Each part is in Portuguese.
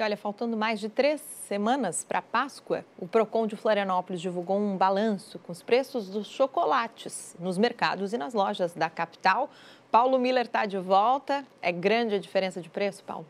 E olha, faltando mais de três semanas para Páscoa, o PROCON de Florianópolis divulgou um balanço com os preços dos chocolates nos mercados e nas lojas da capital. Paulo Miller está de volta. É grande a diferença de preço, Paulo?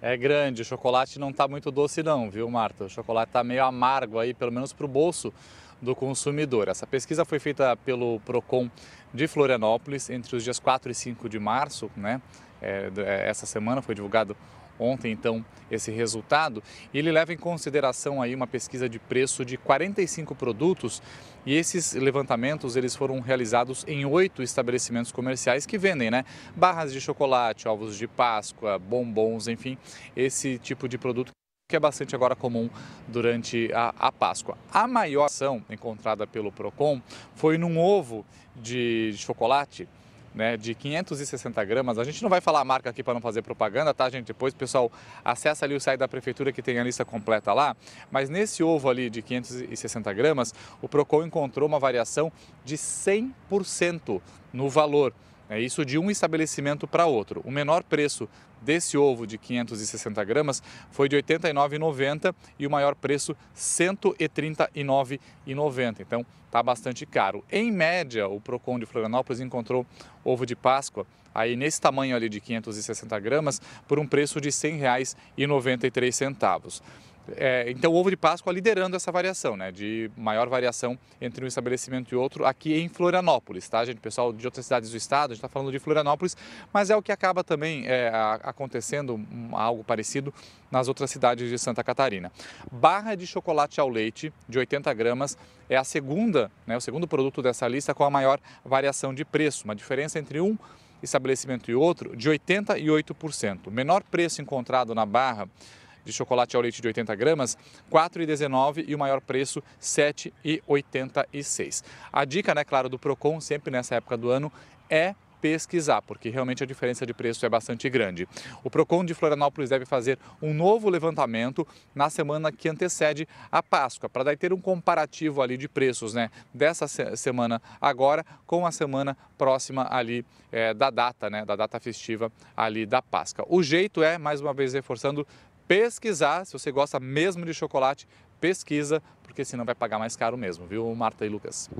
É grande, o chocolate não está muito doce não, viu Marta? O chocolate está meio amargo aí, pelo menos para o bolso do consumidor. Essa pesquisa foi feita pelo PROCON de Florianópolis entre os dias 4 e 5 de março, né? É, é, essa semana, foi divulgado ontem então esse resultado, e ele leva em consideração aí uma pesquisa de preço de 45 produtos e esses levantamentos eles foram realizados em oito estabelecimentos comerciais que vendem, né? Barras de chocolate, ovos de Páscoa, bombons, enfim, esse tipo de produto que é bastante agora comum durante a, a, Páscoa. A maior ação encontrada pelo Procon foi num ovo de chocolate né, de 560 gramas. A gente não vai falar a marca aqui para não fazer propaganda, tá, gente? Depois, pessoal, acessa ali o site da prefeitura que tem a lista completa lá. Mas nesse ovo ali de 560 gramas, o PROCON encontrou uma variação de 100% no valor. É isso de um estabelecimento para outro. O menor preço desse ovo de 560 gramas foi de R$ 89,90 e o maior preço R$ 139,90. Então está bastante caro. Em média, o Procon de Florianópolis encontrou ovo de Páscoa aí nesse tamanho ali de 560 gramas por um preço de R$ 100,93. É, então, o ovo de Páscoa liderando essa variação, né, de maior variação entre um estabelecimento e outro aqui em Florianópolis, tá, gente? Pessoal de outras cidades do estado, a gente está falando de Florianópolis, mas é o que acaba também é, acontecendo, hum, algo parecido, nas outras cidades de Santa Catarina. Barra de chocolate ao leite, de 80 gramas, é a segunda, né, o segundo produto dessa lista com a maior variação de preço, uma diferença entre um estabelecimento e outro de 88%. O menor preço encontrado na barra de chocolate ao leite de 80 gramas, R$ 4,19 e o maior preço R$ 7,86. A dica, né, claro, do Procon sempre nessa época do ano é pesquisar, porque realmente a diferença de preço é bastante grande. O Procon de Florianópolis deve fazer um novo levantamento na semana que antecede a Páscoa, para daí ter um comparativo ali de preços, né, dessa semana agora com a semana próxima ali é, da data, né, da data festiva ali da Páscoa. O jeito é, mais uma vez reforçando, pesquisar. Se você gosta mesmo de chocolate, pesquisa, porque senão vai pagar mais caro mesmo, viu, Marta e Lucas?